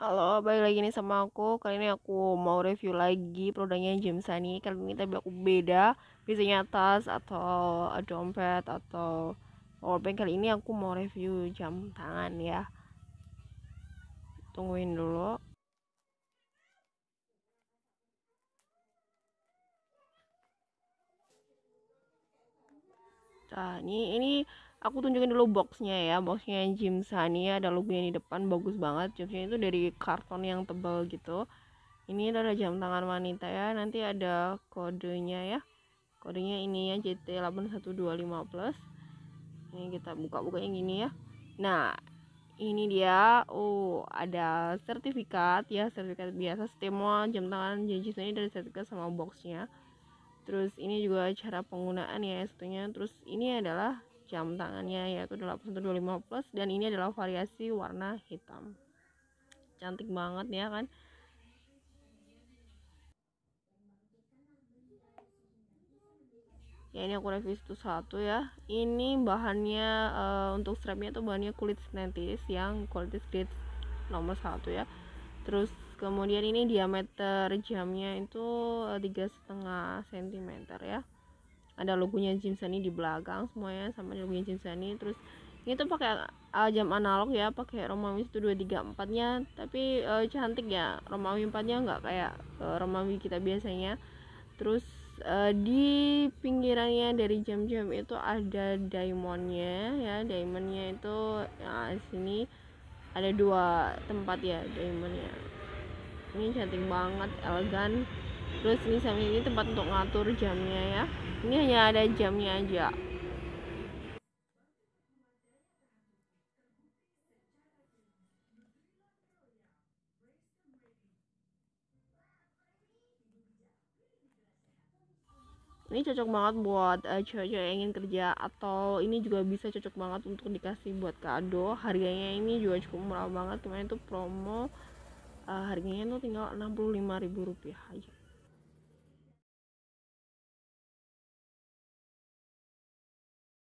Halo, balik lagi nih sama aku. Kali ini aku mau review lagi produknya James Sunny. Kali ini tapi aku beda. Biasanya tas atau dompet atau powerbank. Kali ini aku mau review jam tangan ya. Tungguin dulu. Nah, ini ini aku tunjukin dulu boxnya ya boxnya Jim Sania ya, ada logonya di depan bagus banget jamnya itu dari karton yang tebal gitu ini adalah jam tangan wanita ya nanti ada kodenya ya kodenya ini ya JT8125 plus ini kita buka-bukanya gini ya nah ini dia oh ada sertifikat ya sertifikat biasa semua jam tangan Jim ini dari sertifikat sama boxnya terus ini juga cara penggunaan ya satunya terus ini adalah jam tangannya yaitu 8125 plus dan ini adalah variasi warna hitam cantik banget ya kan ya ini aku review itu satu ya ini bahannya uh, untuk strapnya tuh bahannya kulit sintetis yang kualitas grade nomor satu ya terus kemudian ini diameter jamnya itu eh, tiga setengah sentimeter ya ada logonya Jim di belakang semuanya sama logonya Jim terus ini tuh pakai uh, jam analog ya pakai Romawi itu tiga nya tapi uh, cantik ya Romawi 4 nya nggak kayak uh, Romawi kita biasanya terus uh, di pinggirannya dari jam-jam itu ada diamondnya ya diamondnya itu nah, sini ada dua tempat ya diamondnya ini cantik banget elegan terus ini sama ini tempat untuk ngatur jamnya ya ini hanya ada jamnya aja ini cocok banget buat uh, cewek-cewek yang ingin kerja atau ini juga bisa cocok banget untuk dikasih buat kado harganya ini juga cukup murah banget kemarin itu promo uh, harganya itu tinggal 65.000 rupiah aja